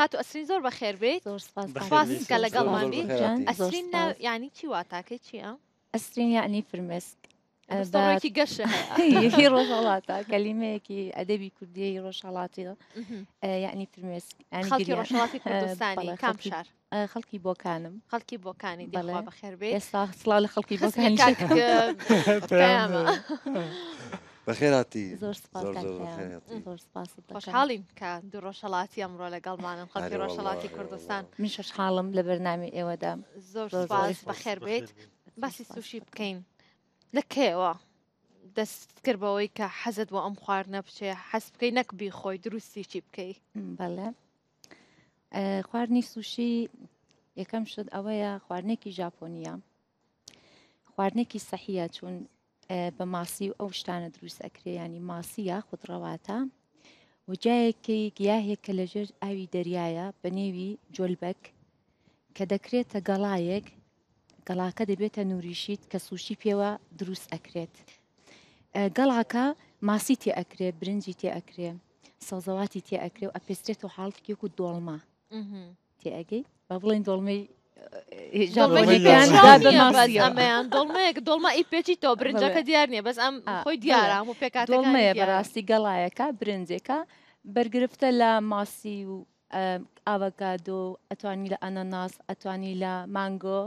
کات و ئەسرین زۆر بە خێر بێت خواستکە لەگەڵ بێت ئەسرین ینی چی واتاکەی چیە؟ ئەسرین یعنی فرمێسک ڕێکی گەشە یەکی ڕۆژهڵاتە کەلیمەیەکی يعني کوردی ڕۆژهڵاتی یعنی فرمێسک کام شار خەڵکی بۆکانم خەڵکی بۆکانی بەڵێ بەخێر بێ ئێستا سڵا لە خەڵکی بۆکانی بەخێراتی خۆشحاڵین کە دو ڕۆژەڵاتی ئەمڕۆ لەگەڵمانم خەڵکی ڕۆژەڵاتی کوردستان من شش حاڵم لە بەرنامی ئێوەدا زۆر بەخێر بێت باسی سوشی بکەین لەکەوە دەست کردبەوەی کە حەزت بۆ ئەم خوار نەبچێ حەز بکەی نەکبی خۆی دروستی چی بکەی بەڵێ خواردنی سوشی یەکەم شت ئەوەیە خواردنێکی ژاپۆنیە خواردنێکی سەحیە چون بە ماسی و ئەو شتانە دروست ئەکرێ ینی ماسی یا خودڕەواتە وجایەکی گیاهێکە لەژێر ئاوی دەریایە بە نێوی جۆلبەک کە دەکرێتە گەڵایەک گەڵاکە دەبێتە نوریشیت کە سوشی پێوە دروست ئەکرێت. گەڵاکە ماسی تێ ئەکرێ برنجی تێ ئەکرێ سەوزەواتی تێ ئەکرێ و ئەپێستێت و حڵتکی و دۆڵما تێ ئەگەی بە بڵین دۆڵمەی ئەمەیان دڵمەیەک دڵما ئی پێچی تۆ برنجەکە دیار نییە بەس ئەم خۆی دیارام و پێکات دڵمەیە بەڕاستی گەڵایەکە برنجێکە بەرگرفتە لە ماسی و ئاوەگادۆ ئەتوانی لە ئەنەناس ئەتوانی لە مانگۆ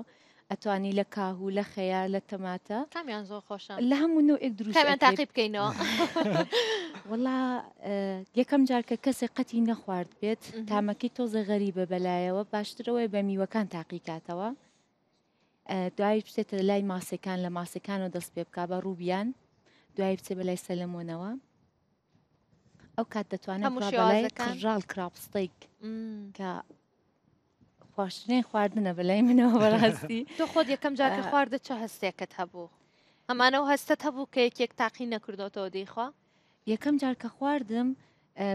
ئەتوانی لە کاهو لە خەیار لە تەماتە کامیان زۆر خۆشە لە هەموو نوێک دروست تاقی بکەینەوە. وڵا یەکەم جارکە کەسێک قەتی نەخوارد بێت تامەکی تۆزە غەریبە بەلایەوە باشترەوەی بە میوەکان تاقیکاتەوە دوای بچێتە لای ماسەکان لە ماسەکان و دەست پێ بکە بە ڕووبیان دوای بچێ بەلای سەلمونەوە ئەو کات دەتوانێتژال کراپستیک کە خوشتنی خواردنە بەلای منەوە بەڕاستی تۆ خۆت یەکەم جارکە خواردە چه هەستێکت هەبوو ئەمانە و هەستت هەبوو کە یەکێک تاقی نەکردەوەەوە دیخوا یەکەم جار کە خواردم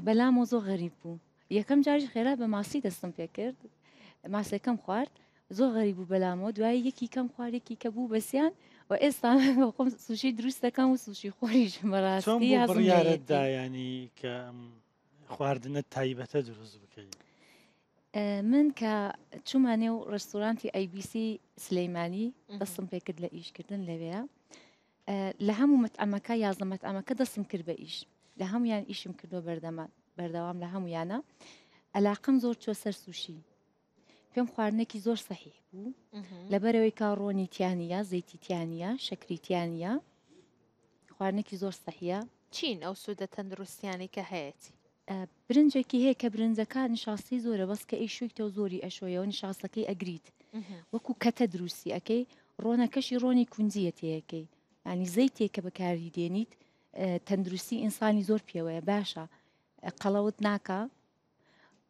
بەلام و زۆ غەریب بوو یەکەم جاری خێرا بە ماسی دەستم پێ کرد ماسەکەم خوارد زۆ غەریب بوو بەلامەوە دوای یەکی کەم خوارێکی کە بوو بەسییان و ئێستا بەخۆم سوشی دروستەکەم و سوشی خۆری ژمەڕاستیدایانی کە خواردنە تایبەتە دروست بکەیت. من کە چومانێ و ڕستورانتی ئایBC سلەیمانی دەستم پێکرد لە ئیشکردن لەوەیە لە هەموو متعمەکە یازمەت ئەمەکە دەستم کرد بە ئیش لە هەمویان ئیشم کردو بەردەمە بەردەوام لە هەمویانە ئەلاقم زۆر چۆ سەر سوشی پێم خواردنێکی زۆر سەحیح بوو لەبەرەوەی کا ڕۆنی تیانە زەیتیتیانە شەکریتیانە خواردنێکی زۆر سەحە چین ئەو سوودە تەندروستیانی کە هەیەی برنجێکی هەیە کە برنجەکان نشاستی زۆرە بەس کە ئەی شوێکتەوە زۆری ئەشۆیەوە نیشاسەکەی ئەگریت وەکو کەتە دروستی ئەەکەی ڕۆنەکەشی ڕۆنی کونجیەتەکەی ینی زەی تێکە بەکاری دێنیت تەندروستی ئینسانی زۆر پێوەیە باشە قەڵەوت ناکە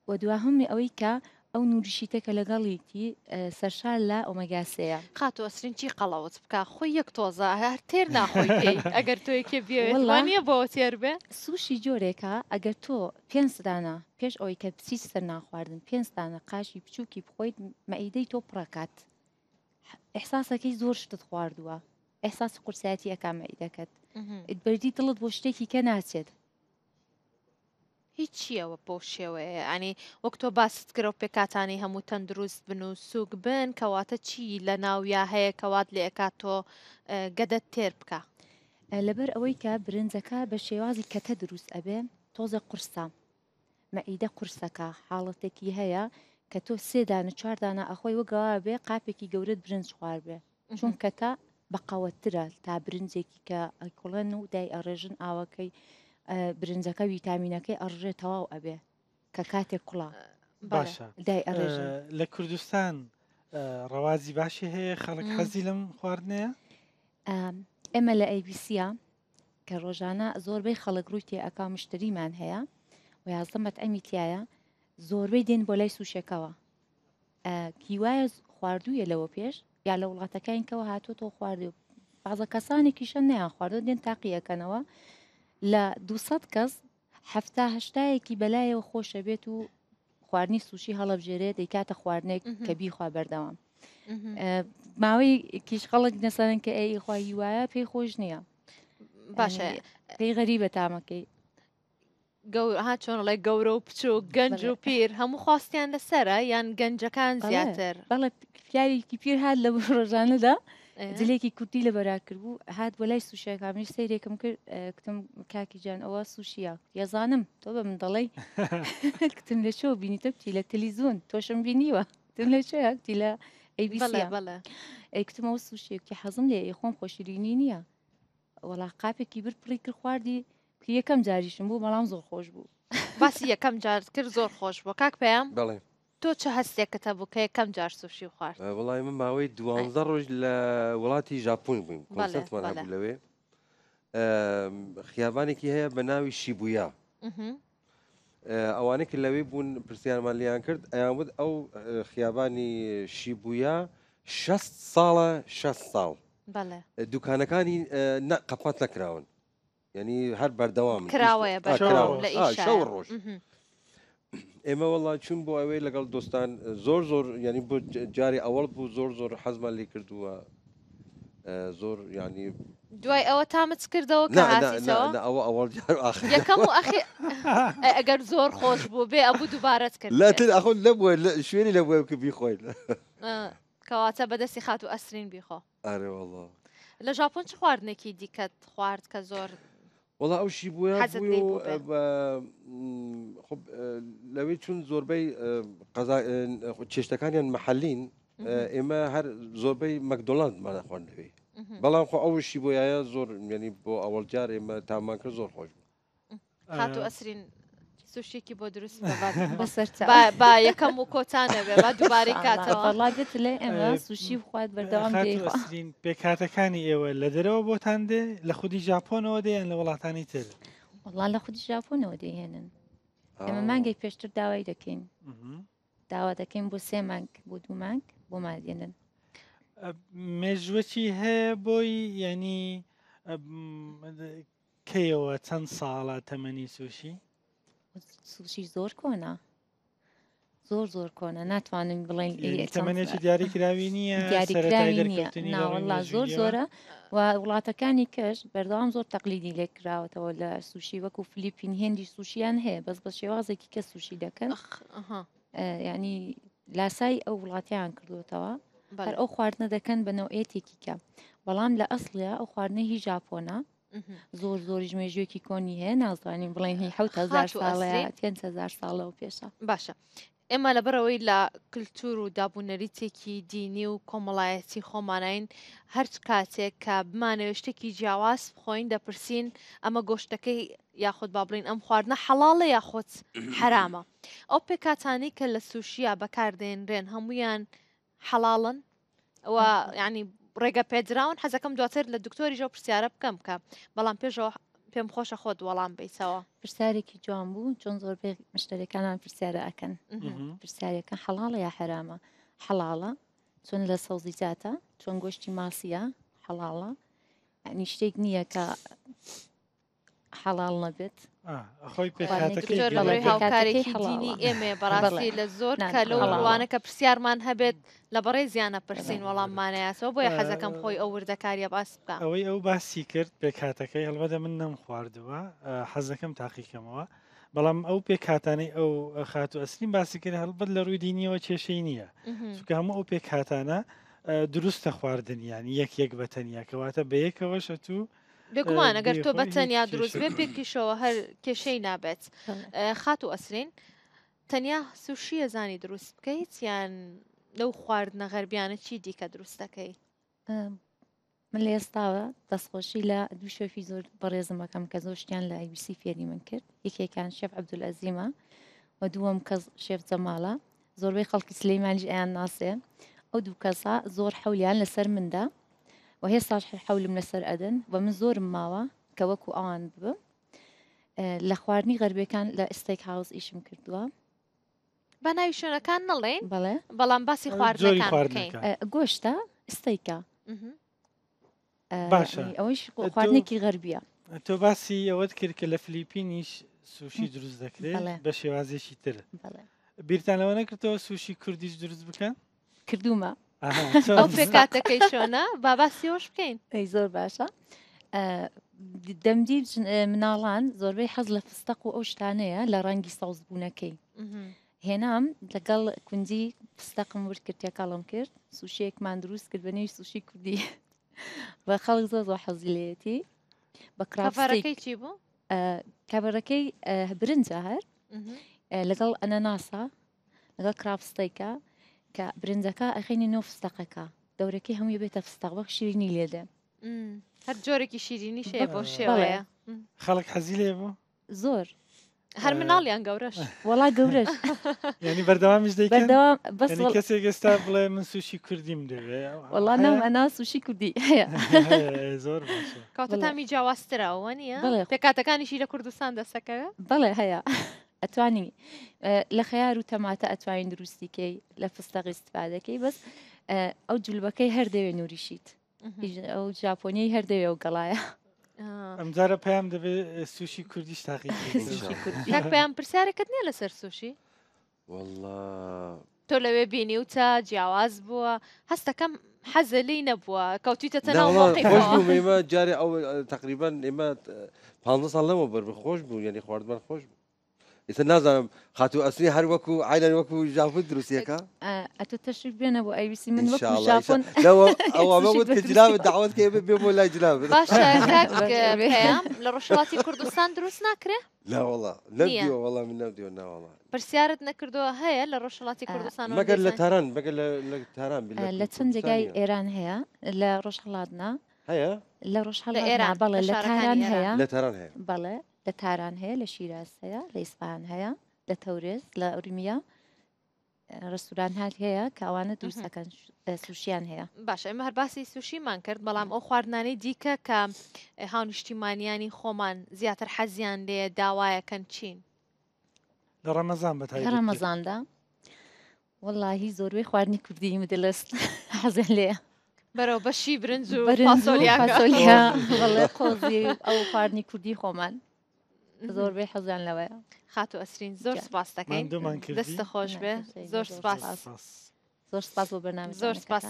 و دواهمی ئەوەی کە ئەو نوریشیتەکە لەگەڵیتی سەرشار لە ئۆمەگاسەیە قاتۆ ئەسرین چی قەڵەوت بکە خۆی یەک تۆزە هەر تێر ناخۆی ئەگەر تۆیکێ بێڵانیە بۆ تێر بێ سوشی جۆرێکە ئەگەر تۆ پێنجدانە پێش ئەوی کە پسی سەر ناخواردن پێنجدانە قاشی بچووکی بخۆیت مەئیدەی تۆ پڕکات. احساسەکەی زۆر شتت خواردووە ئەحساس قورسایەتی ئەکامی دەکەت بەردی دڵت بۆ شتێکی کە ناچێت هیچ چیەوە بۆ شێوەیە ئەنی وەک تۆ باست کرە و پێکاتانی هەموو تەندروست بن و سوک بن کەواتە چی لە ناویا هەیە کەوات لێ ئەکات تۆ گەدەت تێر بکە لەبەر ئەوەی کە برنجەکە بە شێوازی کەتە دروست ئەبێ تۆزە قورسە مەعیدە قورسەکە حاڵەتێکی هەیە کە تۆ سێدانە چواردانە ئەخۆی وەگەوا بێ قاپێکی گەورەت برنج خوار بێ چون کەتا بەقەوەترە تا برنجێکی کە ئەیکڵەن و دای ئەڕێژن ئاوەکەی برنجەکە ویتامینەکەی ئەڕژێ تەواو ئەبێ کە کاتێک کوڵا باشە دای ئەڕێژن لە کوردستان ڕەوازی باشی هەیە خەڵک حەزی لەم خواردنەیە ئێمە لە ئەیبیسیە کە ڕۆژانە زۆربەی خەڵک ڕووی تێ ئەکا مشتریمان هەیە و یازدەمەت ئەمی تایە زۆربەی دێن بۆ لای سوشەکەەوە کیوایە خواردوویە لەوە پێش یا لە وڵاتەکەینکەەوە هاتوو تۆ خواردی و بازە کەسانێکیشە نیان خواردن دێن تاقیەکەنەوە لە 200 کەس هەفتا هشتایەکی بەلایەوە خۆشە بێت و خواردنی سوشی هەڵەبژێرێت دەیکاتە خواردنێک کە بیخوا بەردەوام ماوەی کیش خەڵک نەسەرن کە ئەی خوا هیوایە پێی خۆش نییە باشە پێی غەریبە تامەکەی ها چۆن ڵێ گەورە و بچوو گەنج و پیر هەموو خواستیان لەسرە یان گەنجەکان زیاتر بەڵێ پیارێکی پیر هاات لە ڕۆژانەدا جلێکی کورتی لە بەراکرد بوو هاات بۆ لای سوشە کامیش سیرێکم کرد کتم کاکی جان ئەوە سوشیە یەزانم تۆ بە من دەڵێ کتم لە چۆ بینی تەپتی لە تەلیزۆن تۆشم بینیوە تم لە چۆتی لە ئەیبیڵێ کتمەوە سوشیەکی حەزم لێ خۆم خۆشیرینی نییە وەڵا قاپێکی بر پڕی کرد خواردی کە یەکەم جاریشم بوو بەڵام زۆر خۆش بوو باسی یەکەم جار کرد زۆر خۆش بوو کاک پێیان بڵێ تۆ چه هەستێکەتە بوو کە یەکەم جار سوشی خوارد وڵای من ماوەی دوانزە ڕۆژ لە وڵاتی ژاپۆن بوویم کنسەرمان لەوێ خیابانێکی هەیە بە ناوی شیبویا ئەوانەیە لەوێ بوون پرسیارمان لیان کرد ئەیانوت ئەو خیابانی شیبویا ش ساڵە ش ساڵ دوکانەکانی قەپات نەکراون ینی هەر بەردەوام کراوەیە شەو ڕۆژ ئێمە وڵا چون بۆ ئەوەی لەگەڵ دۆستان زۆر زۆر ینی بۆ جاری ئەوەڵ بوو زۆر زۆر حەزمان لێ کردووە زۆر ینی دوای ئەوە تامت کردەوە ئەوە ئەوەڵ یەکەم ئەگەر زۆر خۆش بوو بێ ئەبوو دووبارەت کرد لە ئەخۆ لەبووە شوێنی لەبووە کە بیخۆیت کەواتە بەدەستی خات و ئەسرین بیخۆ ئەرێوەڵە لە ژاپۆن چ خواردنێکی دیکەت خوارد کە زۆر وڵا ئەوشی بووە لەوێ چون زۆربەی چێشتەکانیان محەلین ئێمە هەر زۆربەی مەکدۆڵند مانە خوێندەوێ بەڵام خۆ ئەوشی بۆیە زۆر میێنی بۆ ئەوەڵجار ئێمە تامانکە زۆر خۆش بوو هاتو ئەسرین سوشێکی بۆ دروست بەسەر با یەکەم و کۆتانەوێ بە دووبارەی کاتەوەڵاگت لێ ئێمە سوشی بخوات بەردەوام پێکاتەکانی ئێوە لە دەرەوە بۆتان دێ لە خودی ژاپۆنەوە دێن لە وڵاتانی تر وڵا لە خودی ژاپۆنەوە دێنن ئێمە مانگی پێشتر داوای دەکەین داوا دەکەین بۆ سێ مانگ بۆ دوو مانگ بۆ مادێنن مێژوەی هەیە بۆی ینی کەیەوە چەند ساڵە تەمەنی سوشی سوشی زۆر کۆنا زۆر زۆر کۆنە ناتوانین بڵێن تەمەێکی دیاری کراوی نییەڵا زۆر زۆرە و وڵاتەکانی کەش بەردەوام زۆر تەقلیدی لێک کراوەتەوە لە سوشی وەکو فلیپین هێندی سوشیان هەیە بەس بە شێوازێکی کە سوشی دەکەن ینی لاسای ئەو وڵاتیان کردوتەوە بەر ئەو خواردنە دەکەن بە نەوەیەتێکی کە بەڵام لە ئەسلە ئەو خواردنە هی ژاپۆنا زۆر زۆری ژمێژوێکی کۆنی هەیە نازانین بڵێن هی حهزار ساڵەیە هزار ساڵەوە پێشە باشە. ئێمە لەبەرەوەی لە کللتور و دابوونەریتێکی دینی و کۆمەڵایەتی خۆمانین هەرچ کاتێک کە بمانەوە شتێکی جیاواز بخۆین دەپرسین ئەمە گۆشتەکەی یاخود با بڵین ئەم خواردنە حەڵاڵە یاخۆت حرامە ئەو پێکاتانی کە لە سوشیە بەکاردێنرێن هەمویان حەڵاڵن ئەوە ینی ڕێگە پێدراون حەزەکەم دواتر لە دکتۆری ژۆ پرسیارە بکەم بکە بەڵام پێشەوە پێم خۆشە خۆت وەڵام بیتەوە پرسیارێکی جوان بوون چۆن زۆر مشتەکانان پرسیارە ئەەکەن پرسیارەکە حەڵاڵە یا حرامە حەڵاڵە چۆن لە سەوزی جاتە چۆن گۆشتی ماسیە حەڵاڵە نیشتێک نییە کە حەڵال نەبێت خۆی پێڵی هاوکارێکی دینی ئێمێ بەڕاستی لە زۆر کە لەو ڕوانە کە پرسیارمان هەبێت لە بەڕێ زیانە پرسین وەڵاممانەیەسەوە بۆیە حەزەکەم خۆی ئەو وردەکاریە باس بکە ئەوەی ئەو باسی کرد پێکاتەکەی هەڵبەدە من نەم خواردووە حەزەکەم تاقیکەمەوە بەڵام ئەو پێکاتانەی ئەو خات و ئەسلیم باسی کرد هەڵبەت لە ڕووی دینیەوە کێشەی نییە چکە هەموو ئەو پێکاتانە دروستە خواردنیان یەک یەک بەتەنیە کەواتە بە یەکەوەشە تو و بێگومان ئەگەر تۆ بە تەنیا دروست بێ پێکیشەوە هەر کێشەی نابێت خات و ئەسرین تەنیا سوشیە زانی دروست بکەیت یان لەو خواردنە غەربیانە چی دیکە دروستەکەی من لە ئێستاوە دەستخۆشی لە دوو شێفی زۆر بەڕێزمەکەم کە زۆشتیان لە ئایبیسی فێری من کرد یەکێکان شێف عبدول ئەزیمە و دووەم کەس شێف جەماڵە زۆربەی خەڵکی سلەیمانجی ئەیان ناسێ ئەو دوو کەسە زۆر حەولیان لەسەر مندا و هێستاش حولم لەسەر ئەدن و من زۆرم ماوە کە وەکو ئەوان ببم لە خواردنی غەربەکان لە ئستیک هاوس ئیشم کردووە بە ناوی شوێنەکان نڵێن بڵێ بەڵام باسی خواردەکان گۆشتە ئستیکە باشە ئەوەش خواردنێکی غەربیە تۆ باسی ئەوەت کرد کە لە فلیپینیش سوشی دروست دەکرێت بە شێوازێکی تر بیرتان لەوە نەکردەوە سوشی کوردیش دروست بکەن کردومە ئەو پێ کاتەکەی شۆنە باباسیۆش بکەین ئەی زۆر باشە دەمدی مناڵان زۆربەی حەز لە فستەق و ئەو شتانەیە لە ڕەنگی ساوزبوونەکەی هێنام لەگەڵ کوندی فستەقم ورد کرد کاڵم کرد سوشیەکمان دروست کرد بەنێوی سوشی کوردی بە خەڵک زۆ زۆ حەزیلەتی بە کرافەکەی چی بوو کابەرەکەی برنجە هەر لەگەڵ ئەنە ناسا لەگەڵ کراپستیکە کە برنجەکە ئەخینی نۆ فستەقەکە دەورەکەی هەمووی بێتە فستەق وەک شیرینی لێدە هەر جۆرێکی حزيله ابو زور هر خەڵک حەزی لێ والله زۆر يعني مناڵیان مش وڵا گەورەش بس يعني كسي ئێستا بڵێ من والله کوردیم آه. انا سوشي كردي ئەنا زور کوردی هەیە زۆر کاتەتامی جیاوازترراوە نیە آه؟ بڵێ پێکاتەکانیشی لە کوردستان دەسەکە بڵێ هيا ئەتوانی لە خەیار و تەماتە ئەتوانین دروستیکەی لە فستەقی استفادەکەی بەس ئەو جلبەکەی هەردەوێ نوریشیت ئەو ژاپۆنیی هەردەوێ و گەڵایە ئەمجارە پێیان دەبێت سوشی کوردیش تاقی پێیان پرسیارەکەت نییە لەسەر سوشی تۆ لەوێ بینی و تا جیاواز بووە هەستەکەم حەزلی نەبووە کەوتیتە تەناوەمە جارێ ئەو تقریبان ئێمە پ ساڵ لەمە بەر خۆش بوو یعنی خواردمان خۆش بوو إذا نازم خاتو أسري هر وكو عائلة وكو جافو دروسيكا أه، أتو تشريف بينا أبو أي بي سي من وكو جافون لو أو ما بود كجلاب دعوت كي بيبو لا جناب باشا ذاك بيام لرشواتي كردستان دروس ناكري لا والله نبدي والله من نبديو نا والله برسيارت نكردو هيا لرشواتي آه. كردستان ما قال لتهران ما قال لتهران لتون دقاي إيران هيا لرشواتنا هيا لرشواتنا بلا لتهران هيا لتهران هيا بلا لە تاران هەیە لە شیراز هەیە لە ئیسپان هەیە لە تەورێز لە ئەوریمیا ڕستوران هاات هەیە کاوانە دووسەکەن سوشیان هەیە باش ئەمە هەرباسی سوشیمان کرد بەڵام ئەو خواردنانەی دیکە کە هاونیشتیمانیانی خۆمان زیاتر حەزیان لێ داوایەکەن چین لە ڕەمەزان بە ڕەمەزاندا واللهی زۆربەی خواردنی کوردی مدلست حەزیان لێ بەرەو بەشی برنج و بەرەۆلیا ئەو خواردنی کوردی خۆمان زۆربەی حەزیان لەوەیە خات و ئەسرین زۆر سپاس دەکەین دەستە خۆش بێ زۆر سپاس زۆر سپاس بۆ بەنام زۆر سپاس